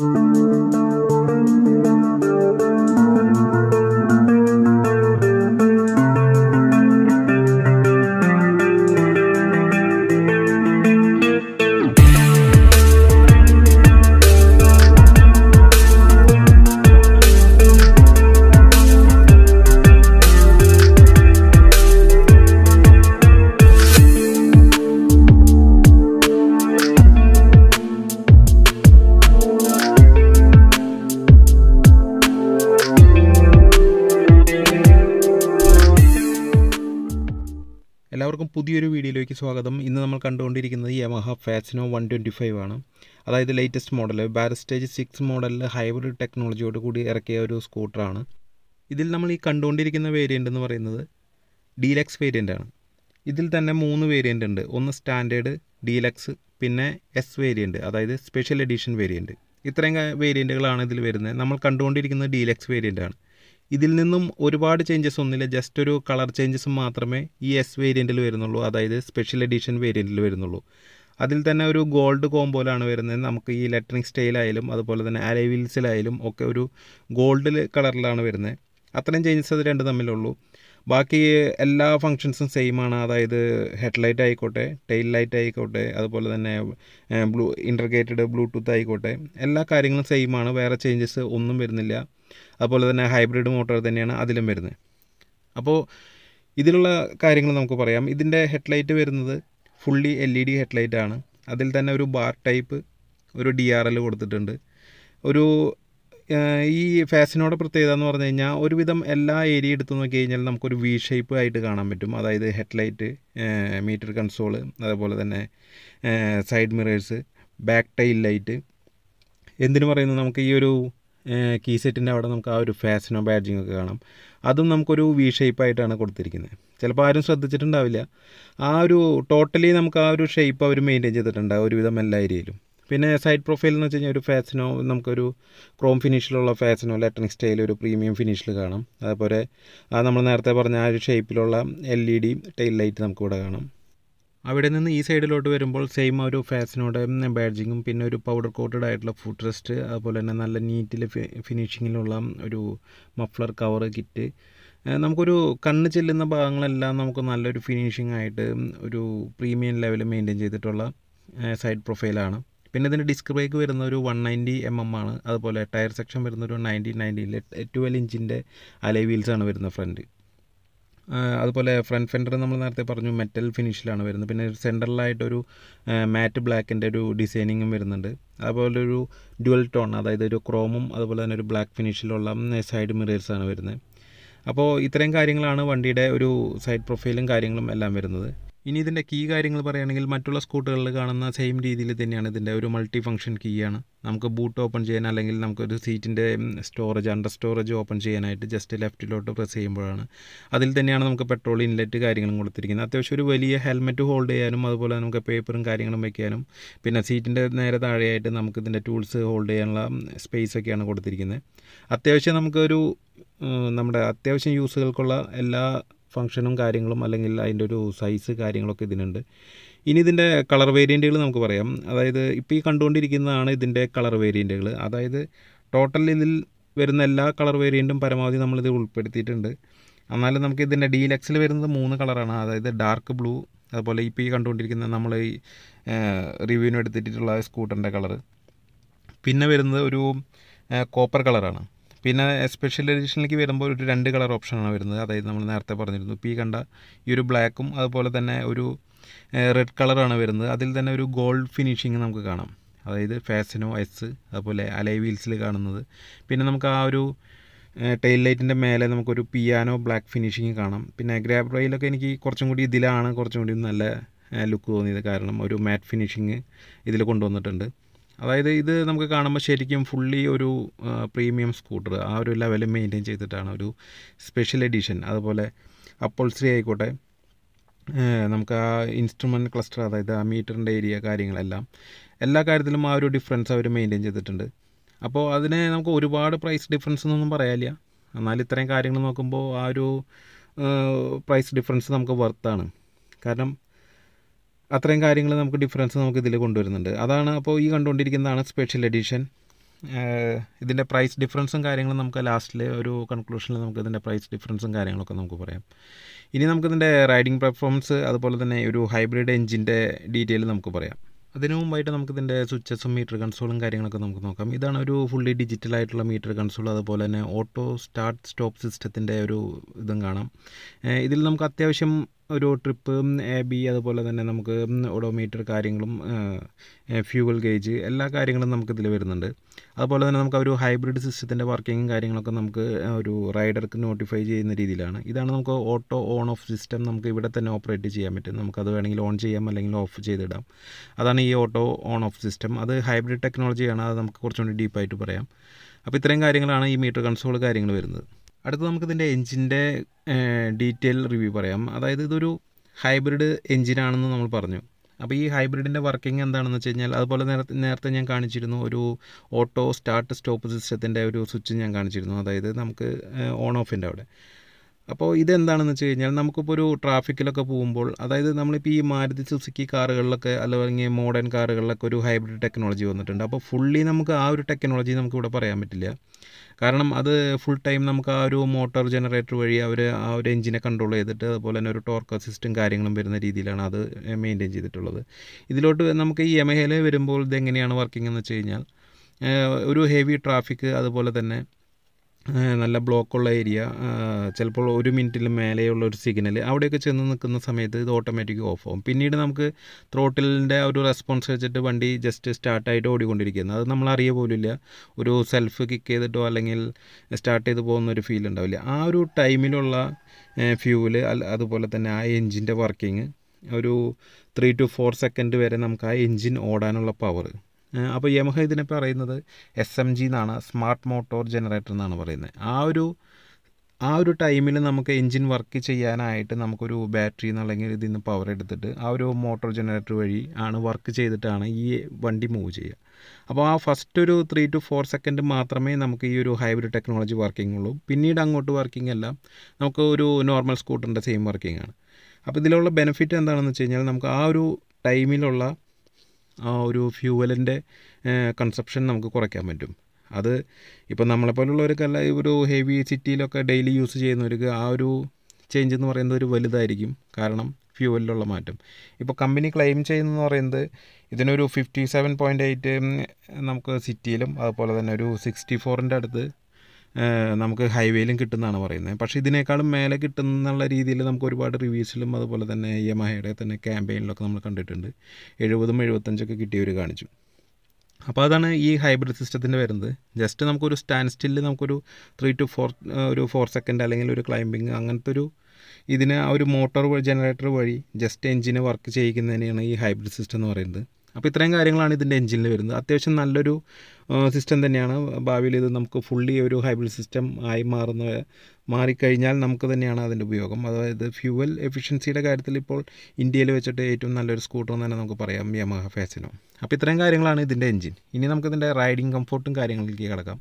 Música സ്വാഗതം ഇന്ന് നമ്മൾ കണ്ടുകൊണ്ടിരിക്കുന്നത് Yamaha Fascino one twenty five ആണ് അതായത് ലേറ്റസ്റ്റ് മോഡൽ ബാരസ്റ്റേജ് സിക്സ് മോഡലിൽ ഹൈബ്രിഡ് ടെക്നോളജിയോട് കൂടി ഇറക്കിയ ഒരു സ്കൂട്ടറാണ് ഇതിൽ നമ്മൾ ഈ കണ്ടുകൊണ്ടിരിക്കുന്ന വേരിയൻ്റ് എന്ന് പറയുന്നത് ഡീലക്സ് വേരിയൻ്റ് ആണ് ഇതിൽ തന്നെ മൂന്ന് വേരിയൻ്റ് ഉണ്ട് ഒന്ന് സ്റ്റാൻഡേർഡ് ഡീലക്സ് പിന്നെ എസ് വേരിയൻ്റ് അതായത് സ്പെഷ്യൽ എഡിഷൻ വേരിയൻ്റ് ഇത്രയും വേരിയൻറ്റുകളാണ് ഇതിൽ വരുന്നത് നമ്മൾ കണ്ടുകൊണ്ടിരിക്കുന്നത് ഡീലക്സ് വേരിയൻ്റ് ആണ് ഇതിൽ നിന്നും ഒരുപാട് ചേഞ്ചസ് ഒന്നുമില്ല ജസ്റ്റ് ഒരു കളർ ചേഞ്ചസ് മാത്രമേ ഈ എസ് വേരിയൻറ്റിൽ വരുന്നുള്ളൂ അതായത് സ്പെഷ്യൽ എഡിഷൻ വേരിയൻറ്റിൽ വരുന്നുള്ളൂ അതിൽ തന്നെ ഒരു ഗോൾഡ് കോമ്പോയിലാണ് വരുന്നത് നമുക്ക് ഈ ഇലക്ട്രിക് സ്റ്റൈലായാലും അതുപോലെ തന്നെ അലൈവിൽസിലായാലും ഒക്കെ ഒരു ഗോൾഡ് കളറിലാണ് വരുന്നത് അത്രയും ചേഞ്ചസ് അത് രണ്ട് തമ്മിലുള്ളൂ ബാക്കി എല്ലാ ഫങ്ഷൻസും സെയിം ആണ് അതായത് ഹെഡ് ലൈറ്റ് ആയിക്കോട്ടെ ടെയിൽ ലൈറ്റ് ആയിക്കോട്ടെ അതുപോലെ തന്നെ ബ്ലൂ ഇൻ്റർഗേറ്റഡ് ബ്ലൂടൂത്ത് ആയിക്കോട്ടെ എല്ലാ കാര്യങ്ങളും സെയിം ആണ് വേറെ ചേഞ്ചസ് ഒന്നും വരുന്നില്ല അതുപോലെ തന്നെ ഹൈബ്രിഡ് മോട്ടോർ തന്നെയാണ് അതിലും വരുന്നത് അപ്പോൾ ഇതിലുള്ള കാര്യങ്ങൾ നമുക്ക് പറയാം ഇതിൻ്റെ ഹെഡ്ലൈറ്റ് വരുന്നത് fully L E D headlight ആണ് അതിൽ തന്നെ ഒരു ബാർ ടൈപ്പ് ഒരു ഡി ആർ എൽ കൊടുത്തിട്ടുണ്ട് ഒരു ഈ ഫാസിനോട് പ്രത്യേകത എന്ന് പറഞ്ഞു കഴിഞ്ഞാൽ ഒരുവിധം എല്ലാ ഏരിയ എടുത്ത് നോക്കി കഴിഞ്ഞാൽ നമുക്കൊരു വി ഷേപ്പ് ആയിട്ട് കാണാൻ പറ്റും അതായത് ഹെഡ്ലൈറ്റ് മീറ്റർ കൺസോള് അതുപോലെ തന്നെ side mirrors back tail light എന്തിനു പറയുന്നത് നമുക്ക് ഈ ഒരു കീ സെറ്റിൻ്റെ അവിടെ നമുക്ക് ആ ഒരു ഫാസിനോ ബാഡ്ജിങ് ഒക്കെ കാണാം അതും നമുക്കൊരു വി ഷേപ്പായിട്ടാണ് കൊടുത്തിരിക്കുന്നത് ചിലപ്പോൾ ആരും ശ്രദ്ധിച്ചിട്ടുണ്ടാവില്ല ആ ഒരു ടോട്ടലി നമുക്ക് ആ ഒരു ഷേപ്പ് അവർ മെയിൻറ്റെയിൻ ചെയ്തിട്ടുണ്ട് ഒരുവിധം എല്ലാ ഏരിയയിലും പിന്നെ സൈഡ് പ്രൊഫൈൽ എന്ന് വെച്ച് കഴിഞ്ഞാൽ ഒരു ഫാസിനോ നമുക്കൊരു ക്രോം ഫിനിഷിലുള്ള ഫാസിനോ ലാറ്റനിക് സ്റ്റൈൽ ഒരു പ്രീമിയം ഫിനിഷിൽ കാണാം അതേപോലെ നമ്മൾ നേരത്തെ പറഞ്ഞ ആ ഒരു ഷേപ്പിലുള്ള L E D tail light നമുക്കിവിടെ കാണാം അവിടെ നിന്ന് ഈ സൈഡിലോട്ട് വരുമ്പോൾ സെയിം ഒരു ഫാസിനോട് ബാഡ്ജിങ്ങും പിന്നെ ഒരു പൗഡർ കോട്ടഡ് ആയിട്ടുള്ള ഫുഡ് റെസ്റ്റ് അതുപോലെ തന്നെ നല്ല നീറ്റിൽ ഫിനിഷിങ്ങിലുള്ള ഒരു മഫ്ലർ കവർ കിറ്റ് നമുക്കൊരു കണ്ണ് ചെല്ലുന്ന ഭാഗങ്ങളെല്ലാം നമുക്ക് നല്ലൊരു ഫിനിഷിംഗ് ആയിട്ട് ഒരു പ്രീമിയം ലെവൽ മെയിൻറ്റെയിൻ ചെയ്തിട്ടുള്ള സൈഡ് പ്രൊഫൈലാണ് പിന്നെ ഇതിൻ്റെ ഡിസ്ക് ബ്രേക്ക് വരുന്ന ഒരു വൺ നയൻറ്റി എം എം ആണ് അതുപോലെ ടയർ സെക്ഷൻ വരുന്ന ഒരു നയൻറ്റി നയൻറ്റിയിൽ ട്വൽവ് ഇഞ്ചിൻ്റെ അലൈ വീൽസാണ് വരുന്നത് ഫ്രണ്ട് അതുപോലെ ഫ്രണ്ട് ഫെൻഡർ നമ്മൾ നേരത്തെ പറഞ്ഞു മെറ്റൽ ഫിനിഷിലാണ് വരുന്നത് പിന്നെ സെൻറ്ററിലായിട്ടൊരു മാറ്റ് ബ്ലാക്കിൻ്റെ ഒരു ഡിസൈനിങ്ങും വരുന്നുണ്ട് അതുപോലെ ഒരു ഡ്യുവൽ ടോൺ അതായത് ഒരു ക്രോമും അതുപോലെ തന്നെ ഒരു ബ്ലാക്ക് ഫിനിഷിലുള്ള സൈഡ് മിറേഴ്സാണ് വരുന്നത് അപ്പോൾ ഇത്രയും കാര്യങ്ങളാണ് വണ്ടിയുടെ ഒരു സൈഡ് പ്രൊഫൈലും കാര്യങ്ങളും എല്ലാം വരുന്നത് ഇനി ഇതിൻ്റെ കീ കാര്യങ്ങൾ പറയുകയാണെങ്കിൽ മറ്റുള്ള സ്കൂട്ടറുകളിൽ കാണുന്ന സെയിം രീതിയിൽ തന്നെയാണ് ഇതിൻ്റെ ഒരു മൾട്ടി ഫംഗ്ഷൻ കീ ആണ് നമുക്ക് ബൂട്ട് ഓപ്പൺ ചെയ്യാൻ അല്ലെങ്കിൽ നമുക്കൊരു സീറ്റിൻ്റെ സ്റ്റോറേജ് അണ്ടർ സ്റ്റോറേജ് ഓപ്പൺ ചെയ്യാനായിട്ട് ജസ്റ്റ് ലെഫ്റ്റിലോട്ട് പ്രസ് ചെയ്യുമ്പോഴാണ് അതിൽ തന്നെയാണ് നമുക്ക് പെട്രോൾ ഇൻലെറ്റ് കാര്യങ്ങളും കൊടുത്തിരിക്കുന്നത് അത്യാവശ്യം ഒരു വലിയ ഹെൽമെറ്റ് ഹോൾഡ് ചെയ്യാനും അതുപോലെ നമുക്ക് പേപ്പറും കാര്യങ്ങളും വയ്ക്കാനും പിന്നെ സീറ്റിൻ്റെ നേരെ താഴെയായിട്ട് നമുക്ക് ഇതിൻ്റെ ടൂൾസ് ഹോൾഡ് ചെയ്യാനുള്ള സ്പേസ് ഒക്കെയാണ് കൊടുത്തിരിക്കുന്നത് അത്യാവശ്യം നമുക്കൊരു നമ്മുടെ അത്യാവശ്യം യൂസുകൾക്കുള്ള എല്ലാ ഫംഗ്ഷനും കാര്യങ്ങളും അല്ലെങ്കിൽ അതിൻ്റെ ഒരു സൈസ് കാര്യങ്ങളൊക്കെ ഇതിനുണ്ട് ഇനി ഇതിൻ്റെ കളർ വേരിയൻറ്റുകൾ നമുക്ക് പറയാം അതായത് ഇപ്പോൾ ഈ കണ്ടുകൊണ്ടിരിക്കുന്നതാണ് ഇതിൻ്റെ കളർ വേരിയൻറ്റുകൾ അതായത് ടോട്ടൽ ഇതിൽ വരുന്ന എല്ലാ കളർ വേരിയൻറ്റും പരമാവധി നമ്മളിത് ഉൾപ്പെടുത്തിയിട്ടുണ്ട് എന്നാലും നമുക്ക് ഇതിൻ്റെ ഡീലക്സിൽ വരുന്നത് മൂന്ന് കളറാണ് അതായത് ഡാർക്ക് ബ്ലൂ അതുപോലെ ഇപ്പോൾ ഈ കണ്ടുകൊണ്ടിരിക്കുന്ന നമ്മൾ ഈ റിവ്യൂവിന് എടുത്തിട്ടുള്ള സ്കൂട്ടറിൻ്റെ കളർ പിന്നെ വരുന്നത് ഒരു കോപ്പർ കളറാണ് പിന്നെ സ്പെഷ്യൽ എഡിഷനിലേക്ക് വരുമ്പോൾ ഒരു രണ്ട് കളർ ഓപ്ഷനാണ് വരുന്നത് അതായത് നമ്മൾ നേരത്തെ പറഞ്ഞിരുന്നു ഇപ്പോൾ ഈ കണ്ട ഈ ഒരു ബ്ലാക്കും അതുപോലെ തന്നെ ഒരു റെഡ് കളറാണ് വരുന്നത് അതിൽ തന്നെ ഒരു ഗോൾഡ് ഫിനിഷിങ് നമുക്ക് കാണാം അതായത് ഫാസിനോ എസ് അതുപോലെ അലൈ വീൽസിൽ കാണുന്നത് പിന്നെ നമുക്ക് ആ ഒരു ടെയിൽ ലൈറ്റിൻ്റെ മേലെ നമുക്കൊരു പിയാനോ ബ്ലാക്ക് ഫിനിഷിങ് കാണാം പിന്നെ ഗ്രാബ് റൈലൊക്കെ എനിക്ക് കുറച്ചും കൂടി ഇതിലാണ് കുറച്ചും കൂടി നല്ല ലുക്ക് തോന്നിയത് കാരണം ഒരു മാറ്റ് ഫിനിഷിങ് ഇതിൽ കൊണ്ടുവന്നിട്ടുണ്ട് അതായത് ഇത് നമുക്ക് കാണുമ്പോൾ ശരിക്കും ഫുള്ളി ഒരു പ്രീമിയം സ്കൂട്ടർ ആ ഒരു ലെവലിൽ മെയിൻറ്റെയിൻ ചെയ്തിട്ടാണ് ഒരു സ്പെഷ്യൽ എഡിഷൻ അതുപോലെ അപ്പോൾസറി ആയിക്കോട്ടെ നമുക്ക് ആ ഇൻസ്ട്രുമെൻറ്റ് ക്ലസ്റ്റർ അതായത് ആ മീറ്ററിൻ്റെ ഏരിയ കാര്യങ്ങളെല്ലാം എല്ലാ കാര്യത്തിലും ആ ഒരു ഡിഫറൻസ് അവർ മെയിൻറ്റെയിൻ ചെയ്തിട്ടുണ്ട് അപ്പോൾ അതിനെ നമുക്ക് ഒരുപാട് പ്രൈസ് ഡിഫറൻസ് എന്നൊന്നും പറയാനില്ല എന്നാൽ ഇത്രയും കാര്യങ്ങൾ നോക്കുമ്പോൾ ആ ഒരു പ്രൈസ് ഡിഫറൻസ് നമുക്ക് വർത്താണ് കാരണം അത്രയും കാര്യങ്ങൾ നമുക്ക് ഡിഫറൻസ് നമുക്ക് ഇതിൽ കൊണ്ടുവരുന്നുണ്ട് അതാണ് അപ്പോൾ ഈ കണ്ടുകൊണ്ടിരിക്കുന്നതാണ് സ്പെഷ്യൽ എഡിഷൻ ഇതിൻ്റെ പ്രൈസ് ഡിഫറൻസും കാര്യങ്ങളും നമുക്ക് ലാസ്റ്റിൽ ഒരു കൺക്ലൂഷനിൽ നമുക്ക് ഇതിൻ്റെ പ്രൈസ് ഡിഫറൻസും കാര്യങ്ങളൊക്കെ നമുക്ക് പറയാം ഇനി നമുക്കിതിൻ്റെ റൈഡിംഗ് പെർഫോമൻസ് അതുപോലെ തന്നെ ഒരു ഹൈബ്രിഡ് എഞ്ചിൻ്റെ ഡീറ്റെയിൽ നമുക്ക് പറയാം അതിനു മുമ്പായിട്ട് നമുക്കിതിൻ്റെ സ്വിച്ചസും മീറ്റർ കൺസോളും കാര്യങ്ങളൊക്കെ നമുക്ക് നോക്കാം ഇതാണ് ഒരു ഫുള്ളി ഡിജിറ്റൽ ആയിട്ടുള്ള മീറ്റർ കൺസോൾ അതുപോലെ തന്നെ ഓട്ടോ സ്റ്റാർട്ട് സ്റ്റോപ്പ് സിസ്റ്റത്തിൻ്റെ ഒരു ഇതും കാണാം ഇതിൽ നമുക്ക് അത്യാവശ്യം ഒരു ട്രിപ്പ് എ ബി അതുപോലെ തന്നെ നമുക്ക് ഓഡോമീറ്റർ കാര്യങ്ങളും ഫ്യൂവൽ ഗേജ് എല്ലാ കാര്യങ്ങളും നമുക്ക് ഇതിൽ വരുന്നുണ്ട് അതുപോലെ തന്നെ നമുക്ക് ഒരു ഹൈബ്രിഡ് സിസ്റ്റത്തിൻ്റെ വർക്കിങ്ങും കാര്യങ്ങളൊക്കെ നമുക്ക് ഒരു റൈഡർക്ക് നോട്ടിഫൈ ചെയ്യുന്ന രീതിയിലാണ് ഇതാണ് നമുക്ക് ഓട്ടോ ഓൺ ഓഫ് സിസ്റ്റം നമുക്ക് ഇവിടെ തന്നെ ഓപ്പറേറ്റ് ചെയ്യാൻ പറ്റും നമുക്ക് അത് വേണമെങ്കിൽ ഓൺ ചെയ്യാം അല്ലെങ്കിൽ ഓഫ് ചെയ്തിടാം അതാണ് ഈ ഓട്ടോ ഓൺ ഓഫ് സിസ്റ്റം അത് ഹൈബ്രിഡ് ടെക്നോളജിയാണ് അത് നമുക്ക് കുറച്ചുകൂടി ഡീപ്പായിട്ട് പറയാം അപ്പോൾ ഇത്രയും കാര്യങ്ങളാണ് ഈ മീറ്റർ കൺസോൾ കാര്യങ്ങൾ വരുന്നത് അടുത്ത നമുക്കിതിൻ്റെ എൻജിൻ്റെ ഡീറ്റെയിൽ റിവ്യൂ പറയാം അതായത് ഇതൊരു ഹൈബ്രിഡ് എൻജിനാണെന്ന് നമ്മൾ പറഞ്ഞു അപ്പോൾ ഈ ഹൈബ്രിഡിൻ്റെ വർക്കിംഗ് എന്താണെന്ന് വെച്ച് കഴിഞ്ഞാൽ അതുപോലെ നേരത്തെ നേരത്തെ ഞാൻ കാണിച്ചിരുന്നു ഒരു ഓട്ടോ സ്റ്റാർട്ട് സ്റ്റോപ്പ് സിസ്റ്റത്തിൻ്റെ ഒരു സ്വിച്ച് ഞാൻ കാണിച്ചിരുന്നു അതായത് നമുക്ക് ഓൺ ഓഫിൻ്റെ അവിടെ അപ്പോൾ ഇതെന്താണെന്ന് വെച്ച് കഴിഞ്ഞാൽ നമുക്കിപ്പോൾ ഒരു ട്രാഫിക്കിലൊക്കെ പോകുമ്പോൾ അതായത് നമ്മളിപ്പോൾ ഈ മാരുതി സുസുക്കി കാറുകളിലൊക്കെ അല്ലെങ്കിൽ മോഡേൺ കാറുകളിലൊക്കെ ഒരു ഹൈബ്രിഡ് ടെക്നോളജി വന്നിട്ടുണ്ട് അപ്പോൾ ഫുള്ളി നമുക്ക് ആ ഒരു ടെക്നോളജി നമുക്ക് ഇവിടെ പറയാൻ പറ്റില്ല കാരണം അത് ഫുൾ ടൈം നമുക്ക് ആ ഒരു മോട്ടോർ ജനറേറ്റർ വഴി അവർ ആ ഒരു എഞ്ചിനെ കൺട്രോൾ ചെയ്തിട്ട് അതുപോലെ തന്നെ ഒരു ടോർക്ക് അസിസ്റ്റും കാര്യങ്ങളും വരുന്ന രീതിയിലാണ് അത് മെയിൻറ്റെയിൻ ചെയ്തിട്ടുള്ളത് ഇതിലോട്ട് നമുക്ക് ഈ എമഹയിലെ വരുമ്പോൾ ഇതെങ്ങനെയാണ് വർക്കിംഗ് എന്ന് വെച്ച് കഴിഞ്ഞാൽ ഒരു ഹെവി ട്രാഫിക് അതുപോലെ തന്നെ നല്ല ബ്ലോക്കുള്ള ഏരിയ ചിലപ്പോൾ ഒരു മിനിറ്റിൽ മേലെയുള്ള ഒരു സിഗ്നൽ അവിടെയൊക്കെ ചെന്ന് നിൽക്കുന്ന സമയത്ത് ഇത് ഓട്ടോമാറ്റിക് ഓഫ് ആവും പിന്നീട് നമുക്ക് ത്രോട്ടിലിൻ്റെ ഒരു റെസ്പോൺസ് വെച്ചിട്ട് വണ്ടി ജസ്റ്റ് സ്റ്റാർട്ടായിട്ട് ഓടിക്കൊണ്ടിരിക്കുന്നത് അത് നമ്മൾ അറിയ പോലുമില്ല ഒരു സെൽഫ് കിക്ക് ചെയ്തിട്ടോ അല്ലെങ്കിൽ സ്റ്റാർട്ട് ചെയ്ത് പോകുന്ന ഒരു ഫീൽ ഉണ്ടാവില്ല ആ ഒരു ടൈമിലുള്ള ഫ്യൂവല് അതുപോലെ തന്നെ ആ എൻജിൻ്റെ വർക്കിംഗ് ഒരു ത്രീ ടു ഫോർ സെക്കൻഡ് വരെ നമുക്ക് ആ എൻജിൻ ഓടാനുള്ള പവർ അപ്പോൾ യമഹ ഇതിനെ പറയുന്നത് എസ് എം ജി എന്നാണ് സ്മാർട്ട് മോട്ടോർ ജനറേറ്റർ എന്നാണ് പറയുന്നത് ആ ഒരു ആ ഒരു ടൈമിൽ നമുക്ക് എൻജിൻ വർക്ക് ചെയ്യാനായിട്ട് നമുക്കൊരു ബാറ്ററി എന്നല്ലെങ്കിൽ ഇതിൽ നിന്ന് പവർ എടുത്തിട്ട് ആ ഒരു മോട്ടോർ ജനറേറ്റർ വഴി ആണ് വർക്ക് ചെയ്തിട്ടാണ് ഈ വണ്ടി മൂവ് ചെയ്യുക അപ്പോൾ ആ ഫസ്റ്റ് ഒരു ത്രീ ടു ഫോർ സെക്കൻഡ് മാത്രമേ നമുക്ക് ഈ ഒരു ഹൈബ്രിഡ് ടെക്നോളജി വർക്കിംഗ് ഉള്ളൂ പിന്നീട് അങ്ങോട്ട് വർക്കിംഗ് എല്ലാം നമുക്ക് ഒരു നോർമൽ സ്കൂട്ടറിൻ്റെ സെയിം വർക്കിംഗ് ആണ് അപ്പോൾ ഇതിലുള്ള ബെനിഫിറ്റ് എന്താണെന്ന് വെച്ച് കഴിഞ്ഞാൽ നമുക്ക് ആ ഒരു ടൈമിലുള്ള ആ ഒരു ഫ്യൂവലിൻ്റെ കൺസപ്ഷൻ നമുക്ക് കുറയ്ക്കാൻ പറ്റും അത് ഇപ്പം നമ്മളെപ്പോലുള്ളവർക്കല്ല ഒരു ഹെവി സിറ്റിയിലൊക്കെ ഡെയിലി യൂസ് ചെയ്യുന്നവർക്ക് ആ ഒരു ചേഞ്ച് എന്ന് പറയുന്നത് ഒരു വലുതായിരിക്കും കാരണം ഫ്യൂവലിലുള്ള മാറ്റം ഇപ്പോൾ കമ്പനി ക്ലെയിം ചെയ്യുന്നതെന്ന് പറയുന്നത് ഇതിനൊരു ഫിഫ്റ്റി സെവൻ പോയിൻ്റ് എയ്റ്റ് നമുക്ക് സിറ്റിയിലും അതുപോലെ തന്നെ ഒരു സിക്സ്റ്റി ഫോറിൻ്റെ അടുത്ത് നമുക്ക് ഹൈവേയിലും കിട്ടുന്നതാണ് പറയുന്നത് പക്ഷേ ഇതിനേക്കാളും മേലെ കിട്ടുന്നുള്ള രീതിയിൽ നമുക്ക് ഒരുപാട് റിവ്യൂസിലും അതുപോലെ തന്നെ യമഹയുടെ തന്നെ ക്യാമ്പയിനിലൊക്കെ നമ്മൾ കണ്ടിട്ടുണ്ട് എഴുപതും എഴുപത്തഞ്ചൊക്കെ കിട്ടിയവർ കാണിച്ചു അപ്പോൾ അതാണ് ഈ ഹൈബ്രിഡ് സിസ്റ്റത്തിൻ്റെ വരുന്നത് ജസ്റ്റ് നമുക്കൊരു സ്റ്റാൻഡ് സ്റ്റില്ല് നമുക്കൊരു ത്രീ ടു ഫോർ ഒരു ഫോർ സെക്കൻഡ് അല്ലെങ്കിൽ ഒരു ക്ലൈമ്പിങ് അങ്ങനത്തെ ഒരു ഇതിന് ആ ഒരു മോട്ടോർ ജനറേറ്റർ വഴി ജസ്റ്റ് എഞ്ചിന് വർക്ക് ചെയ്യിക്കുന്നതിനെയാണ് ഈ ഹൈബ്രിഡ് സിസ്റ്റം എന്ന് പറയുന്നത് അപ്പോൾ ഇത്രയും കാര്യങ്ങളാണ് ഇതിൻ്റെ എഞ്ചിനിൽ വരുന്നത് അത്യാവശ്യം നല്ലൊരു സിസ്റ്റം തന്നെയാണ് ഭാവിയിൽ ഇത് നമുക്ക് ഫുള്ളി ഒരു ഹൈബ്രിഡ് സിസ്റ്റം ആയി മാറുന്ന മാറിക്കഴിഞ്ഞാൽ നമുക്ക് തന്നെയാണ് അതിൻ്റെ ഉപയോഗം അതായത് ഫ്യൂവൽ എഫിഷ്യൻസിയുടെ കാര്യത്തിൽ ഇപ്പോൾ ഇന്ത്യയിൽ വെച്ചിട്ട് ഏറ്റവും നല്ലൊരു സ്കൂട്ടർ എന്ന് തന്നെ നമുക്ക് പറയാം യമഹ ഫാസിനോ അപ്പോൾ ഇത്രയും കാര്യങ്ങളാണ് ഇതിൻ്റെ എൻജിൻ ഇനി നമുക്കിതിൻ്റെ റൈഡിങ് കംഫോർട്ടും കാര്യങ്ങളിലേക്ക് കിടക്കാം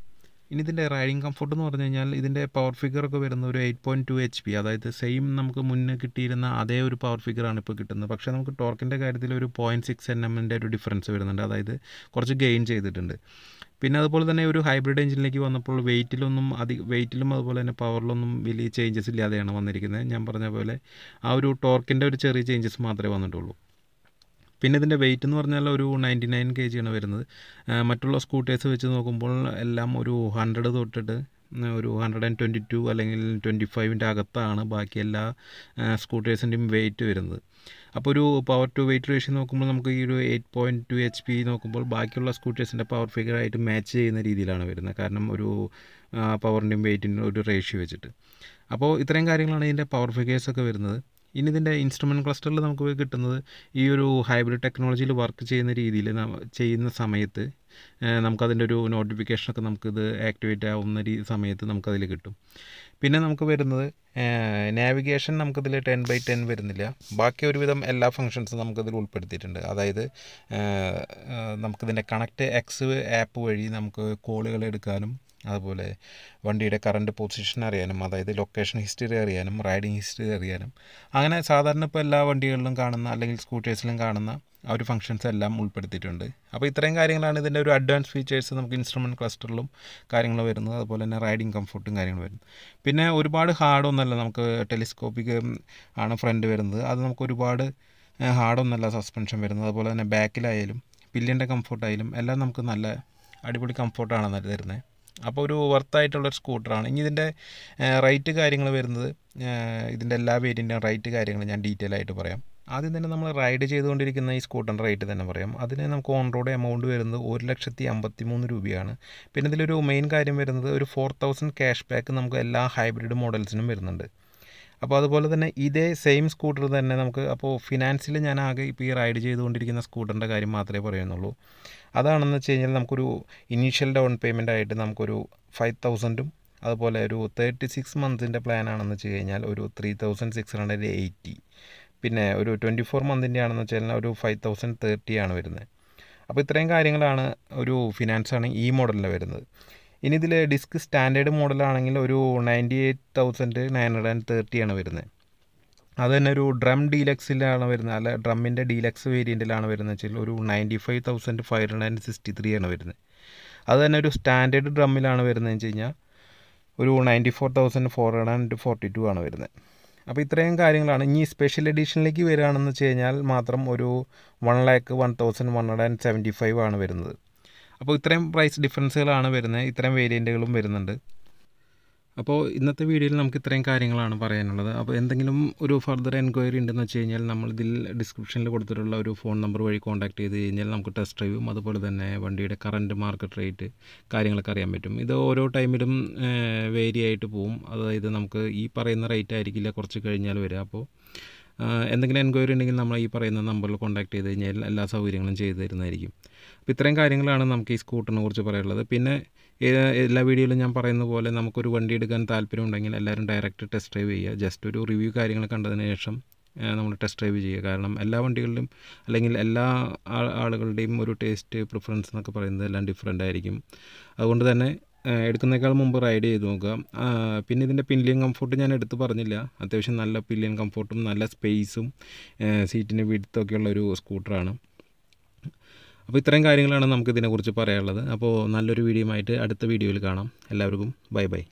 ഇനി ഇതിൻ്റെ റൈഡിങ് കംഫർട്ട് എന്ന് പറഞ്ഞു കഴിഞ്ഞാൽ ഇതിൻ്റെ പവർ ഫിഗറൊക്കെ വരുന്ന ഒരു eight point two H P അതായത് സെയിം നമുക്ക് മുന്നേ കിട്ടിയിരുന്ന അതേ ഒരു പവർ ഫിഗറാണ് ഇപ്പോൾ കിട്ടുന്നത് പക്ഷേ നമുക്ക് ടോർക്കിൻ്റെ കാര്യത്തിൽ ഒരു പോയിൻറ്റ് സിക്സ് എൻ എമ്മിൻ്റെ ഒരു ഡിഫറൻസ് വരുന്നുണ്ട് അതായത് കുറച്ച് ഗെയിൻ ചെയ്തിട്ടുണ്ട് പിന്നെ അതുപോലെ തന്നെ ഒരു ഹൈബ്രിഡ് എഞ്ചിനിലേക്ക് വന്നപ്പോൾ വെയിറ്റിലൊന്നും അധിക വെയിറ്റിലും അതുപോലെ തന്നെ പവറിലൊന്നും വലിയ ചേഞ്ചസ് ഇല്ലാതെയാണ് വന്നിരിക്കുന്നത് ഞാൻ പറഞ്ഞ പോലെ ആ ഒരു ടോർക്കിൻ്റെ ഒരു ചെറിയ ചേഞ്ചസ് മാത്രമേ വന്നിട്ടുള്ളൂ പിന്നെ ഇതിൻ്റെ വെയിറ്റ് എന്ന് പറഞ്ഞാൽ ഒരു നയൻറ്റി നയൻ കെ ജിയാണ് വരുന്നത് മറ്റുള്ള സ്കൂട്ടേഴ്സ് വെച്ച് നോക്കുമ്പോൾ എല്ലാം ഒരു ഹൺഡ്രഡ് തൊട്ടിട്ട് ഒരു ഹൺഡ്രഡ് ആൻഡ് ട്വൻറ്റി ടു അല്ലെങ്കിൽ ട്വൻറ്റി ഫൈവിൻ്റെ അകത്താണ് ബാക്കി എല്ലാ സ്കൂട്ടേഴ്സിൻ്റെയും വെയിറ്റ് വരുന്നത് അപ്പോൾ ഒരു പവർ ടു വെയിറ്റ് റേഷ്യോ നോക്കുമ്പോൾ നമുക്ക് ഈ ഒരു eight point two H P നോക്കുമ്പോൾ ബാക്കിയുള്ള സ്കൂട്ടേഴ്സിൻ്റെ പവർ ഫിഗറായിട്ട് മാച്ച് ചെയ്യുന്ന രീതിയിലാണ് വരുന്നത് കാരണം ഒരു പവറിൻ്റെയും വെയിറ്റിൻ്റെ ഒരു റേഷ്യോ വെച്ചിട്ട് അപ്പോൾ ഇത്രയും കാര്യങ്ങളാണ് ഇതിൻ്റെ പവർ ഫിഗേഴ്സൊക്കെ വരുന്നത് ഇനി ഇതിൻ്റെ ഇൻസ്ട്രുമെൻറ്റ് ക്ലസ്റ്ററിൽ നമുക്ക് കിട്ടുന്നത് ഈ ഒരു ഹൈബ്രിഡ് ടെക്നോളജിയിൽ വർക്ക് ചെയ്യുന്ന രീതിയിൽ ചെയ്യുന്ന സമയത്ത് നമുക്കതിൻ്റെ ഒരു നോട്ടിഫിക്കേഷനൊക്കെ നമുക്കിത് ആക്ടിവേറ്റ് ആവുന്ന രീതി സമയത്ത് നമുക്കതിൽ കിട്ടും പിന്നെ നമുക്ക് വരുന്നത് നാവിഗേഷൻ നമുക്കിതിൽ ടെൻ ബൈ ടെൻ വരുന്നില്ല ബാക്കി ഒരുവിധം എല്ലാ ഫങ്ഷൻസും നമുക്കിതിൽ ഉൾപ്പെടുത്തിയിട്ടുണ്ട് അതായത് നമുക്കിതിൻ്റെ കണക്ട് എക്സ് ആപ്പ് വഴി നമുക്ക് കോളുകൾ എടുക്കാനും അതുപോലെ വണ്ടിയുടെ കറണ്ട് പൊസിഷൻ അറിയാനും അതായത് ലൊക്കേഷൻ ഹിസ്റ്ററി അറിയാനും റൈഡിങ് ഹിസ്റ്ററി അറിയാനും അങ്ങനെ സാധാരണ ഇപ്പോൾ എല്ലാ വണ്ടികളിലും കാണുന്ന അല്ലെങ്കിൽ സ്കൂട്ടേഴ്സിലും കാണുന്ന ആ ഒരു ഫംഗ്ഷൻസ് എല്ലാം ഉൾപ്പെടുത്തിയിട്ടുണ്ട് അപ്പോൾ ഇത്രയും കാര്യങ്ങളാണ് ഇതിൻ്റെ ഒരു അഡ്വാൻസ് ഫീച്ചേഴ്സ് നമുക്ക് ഇൻസ്ട്രുമെൻറ്റ് ക്ലസ്റ്ററിലും കാര്യങ്ങൾ വരുന്നത് അതുപോലെ തന്നെ റൈഡിങ് കംഫർട്ടും കാര്യങ്ങൾ വരുന്നത് പിന്നെ ഒരുപാട് ഹാർഡൊന്നുമല്ല നമുക്ക് ടെലിസ്കോപ്പിക് ആണ് ഫ്രണ്ട് വരുന്നത് അത് നമുക്ക് ഒരുപാട് ഹാർഡൊന്നുമല്ല സസ്പെൻഷൻ വരുന്നത് അതുപോലെ തന്നെ ബാക്കിലായാലും പില്ലിൻ്റെ കംഫർട്ടായാലും എല്ലാം നമുക്ക് നല്ല അടിപൊളി കംഫർട്ടാണ് തരുന്നത് അപ്പോൾ ഒരു വർത്തായിട്ടുള്ളൊരു സ്കൂട്ടറാണ് ഇനി ഇതിൻ്റെ റേറ്റ് കാര്യങ്ങൾ വരുന്നത് ഇതിൻ്റെ എല്ലാ വേരിയൻറ്റിൻ്റെ റേറ്റ് കാര്യങ്ങൾ ഞാൻ ഡീറ്റെയിൽ ആയിട്ട് പറയാം ആദ്യം തന്നെ നമ്മൾ റൈഡ് ചെയ്തുകൊണ്ടിരിക്കുന്ന ഈ സ്കൂട്ടറിൻ്റെ റേറ്റ് തന്നെ പറയാം അതിന് നമുക്ക് ഓൺ റോഡ് എമൗണ്ട് വരുന്നത് ഒരു ലക്ഷത്തി അമ്പത്തി മൂന്ന് രൂപയാണ് പിന്നെ ഇതിലൊരു മെയിൻ കാര്യം വരുന്നത് ഒരു ഫോർ തൗസൻഡ് ക്യാഷ് ബാക്ക് നമുക്ക് എല്ലാ ഹൈബ്രിഡ് മോഡൽസിനും വരുന്നുണ്ട് അപ്പോൾ അതുപോലെ തന്നെ ഇതേ സെയിം സ്കൂട്ടർ തന്നെ നമുക്ക് അപ്പോൾ ഫിനാൻസിൽ ഞാൻ ആകെ ഇപ്പോൾ ഈ റൈഡ് ചെയ്തുകൊണ്ടിരിക്കുന്ന സ്കൂട്ടറിൻ്റെ കാര്യം മാത്രമേ പറയുന്നുള്ളൂ അതാണെന്ന് വെച്ച് കഴിഞ്ഞാൽ നമുക്കൊരു ഇനീഷ്യൽ ഡൗൺ പേയ്മെൻ്റ് ആയിട്ട് നമുക്കൊരു ഫൈവ് തൗസൻഡും അതുപോലെ ഒരു തേർട്ടി സിക്സ് മന്ത്സിൻ്റെ ആണെന്ന് വെച്ച് കഴിഞ്ഞാൽ ഒരു three thousand six hundred eighty പിന്നെ ഒരു ട്വൻറ്റി ഫോർ മന്തിൻ്റെ ആണെന്ന് വെച്ച് കഴിഞ്ഞാൽ ഒരു ഫൈവ് തൗസൻഡ് തേർട്ടി ആണ് വരുന്നത് അപ്പോൾ ഇത്രയും കാര്യങ്ങളാണ് ഒരു ഫിനാൻസാണ് ഈ മോഡലിൽ വരുന്നത് ഇനി ഇതിൽ ഡിസ്ക് സ്റ്റാൻഡേർഡ് മോഡലാണെങ്കിൽ ഒരു ninety eight thousand nine hundred and തേർട്ടിയാണ് വരുന്നത് അത് തന്നെ ഒരു ഡ്രം ഡീലക്സിലാണ് വരുന്നത് അല്ല ഡ്രമ്മിൻ്റെ ഡീലക്സ് വേരിയൻറ്റിലാണ് വരുന്നത് വെച്ചാൽ ഒരു ninety five thousand five hundred and sixty three ആണ് വരുന്നത് അത് തന്നെ ഒരു സ്റ്റാൻഡേർഡ് ഡ്രമ്മിലാണ് വരുന്നത് വെച്ച് കഴിഞ്ഞാൽ ഒരു ninety four thousand four hundred and forty two ആണ് വരുന്നത് അപ്പോൾ ഇത്രയും കാര്യങ്ങളാണ് ഇനി സ്പെഷ്യൽ എഡിഷനിലേക്ക് വരികയാണെന്ന് വെച്ച് കഴിഞ്ഞാൽ മാത്രം ഒരു one lakh one thousand one hundred and seventy five ആണ് വരുന്നത് അപ്പോൾ ഇത്രയും പ്രൈസ് ഡിഫറൻസുകളാണ് വരുന്നത് ഇത്രയും വേരിയൻറ്റുകളും വരുന്നുണ്ട് അപ്പോൾ ഇന്നത്തെ വീഡിയോയിൽ നമുക്ക് ഇത്രയും കാര്യങ്ങളാണ് പറയാനുള്ളത് അപ്പോൾ എന്തെങ്കിലും ഒരു ഫർദർ എൻക്വയറി ഉണ്ടെന്ന് വെച്ച് കഴിഞ്ഞാൽ നമ്മൾ ഇതിൽ ഡിസ്ക്രിപ്ഷനിൽ കൊടുത്തിട്ടുള്ള ഒരു ഫോൺ നമ്പർ വഴി കോൺടാക്ട് ചെയ്ത് കഴിഞ്ഞാൽ നമുക്ക് ടെസ്റ്റ് ഡ്രൈവും അതുപോലെ തന്നെ വണ്ടിയുടെ കറൻറ്റ് മാർക്കറ്റ് റേറ്റ് കാര്യങ്ങളൊക്കെ അറിയാൻ പറ്റും ഇത് ഓരോ ടൈമിലും വേരി ആയിട്ട് പോവും അതായത് നമുക്ക് ഈ പറയുന്ന റേറ്റ് ആയിരിക്കില്ല കുറച്ച് കഴിഞ്ഞാൽ വരിക അപ്പോൾ എന്തെങ്കിലും എൻക്വയറി ഉണ്ടെങ്കിൽ നമ്മൾ ഈ പറയുന്ന നമ്പറിൽ കോൺടാക്ട് ചെയ്ത് കഴിഞ്ഞാൽ എല്ലാ സൗകര്യങ്ങളും ചെയ്തു തരുന്നതായിരിക്കും അപ്പോൾ ഇത്രയും കാര്യങ്ങളാണ് നമുക്ക് ഈ സ്കൂട്ടറിനെ കുറിച്ച് പറയാനുള്ളത് പിന്നെ എല്ലാ വീഡിയോയിലും ഞാൻ പറയുന്ന പോലെ നമുക്കൊരു വണ്ടി എടുക്കാൻ താല്പര്യമുണ്ടെങ്കിൽ എല്ലാവരും ഡയറക്റ്റ് ടെസ്റ്റ് ഡ്രൈവ് ചെയ്യുക ജസ്റ്റ് ഒരു റിവ്യൂ കാര്യങ്ങൾ കണ്ടതിന് ശേഷം നമ്മൾ ടെസ്റ്റ് ഡ്രൈവ് ചെയ്യുക കാരണം എല്ലാ വണ്ടികളിലും അല്ലെങ്കിൽ എല്ലാ ആളുകളുടെയും ഒരു ടേസ്റ്റ് പ്രിഫറൻസ് എന്നൊക്കെ പറയുന്നത് എല്ലാം ഡിഫറെൻ്റ് ആയിരിക്കും അതുകൊണ്ട് തന്നെ എടുക്കുന്നേക്കാൾ മുമ്പ് റൈഡ് ചെയ്ത് നോക്കുക പിന്നെ ഇതിൻ്റെ പില്ലിയൻ കംഫോർട്ട് ഞാൻ എടുത്ത് പറഞ്ഞില്ല അത്യാവശ്യം നല്ല പില്ലിയൻ കംഫോർട്ടും നല്ല സ്പേസും സീറ്റിൻ്റെ വിടുത്തൊക്കെയുള്ള ഒരു സ്കൂട്ടറാണ് അപ്പോൾ ഇത്രയും കാര്യങ്ങളാണ് നമുക്ക് ഇതിനെക്കുറിച്ച് പറയാനുള്ളത് അപ്പോൾ നല്ലൊരു വീഡിയോ ആയിട്ട് അടുത്ത വീഡിയോയിൽ കാണാം എല്ലാവർക്കും ബൈ ബൈ